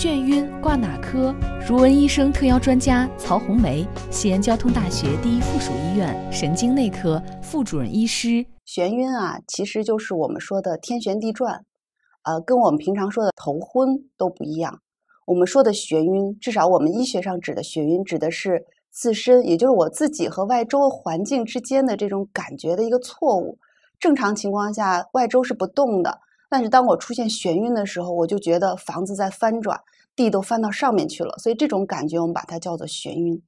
眩晕挂哪科？如闻医生特邀专家曹红梅，西安交通大学第一附属医院神经内科副主任医师。眩晕啊，其实就是我们说的天旋地转，呃，跟我们平常说的头昏都不一样。我们说的眩晕，至少我们医学上指的眩晕，指的是自身，也就是我自己和外周环境之间的这种感觉的一个错误。正常情况下，外周是不动的。但是当我出现眩晕的时候，我就觉得房子在翻转，地都翻到上面去了。所以这种感觉我们把它叫做眩晕。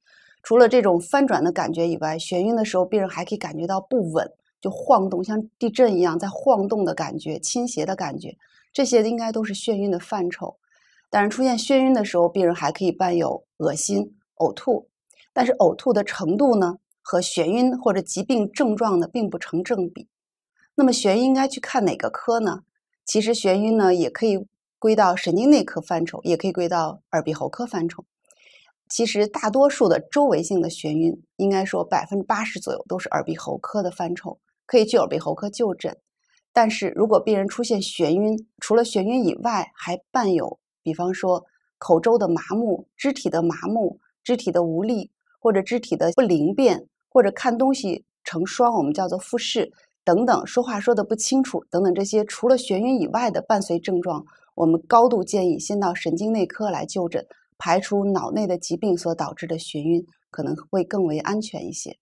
除了这种翻转的感觉以外，眩晕的时候病人还可以感觉到不稳，就晃动，像地震一样在晃动的感觉、倾斜的感觉，这些应该都是眩晕的范畴。但是出现眩晕的时候，病人还可以伴有恶心、呕吐，但是呕吐的程度呢和眩晕或者疾病症状呢并不成正比。那么眩晕应该去看哪个科呢？其实眩晕呢，也可以归到神经内科范畴，也可以归到耳鼻喉科范畴。其实大多数的周围性的眩晕，应该说百分之八十左右都是耳鼻喉科的范畴，可以去耳鼻喉科就诊。但是如果病人出现眩晕，除了眩晕以外，还伴有，比方说口周的麻木、肢体的麻木、肢体的无力，或者肢体的不灵便，或者看东西成双，我们叫做复视。等等，说话说的不清楚，等等这些除了眩晕以外的伴随症状，我们高度建议先到神经内科来就诊，排除脑内的疾病所导致的眩晕，可能会更为安全一些。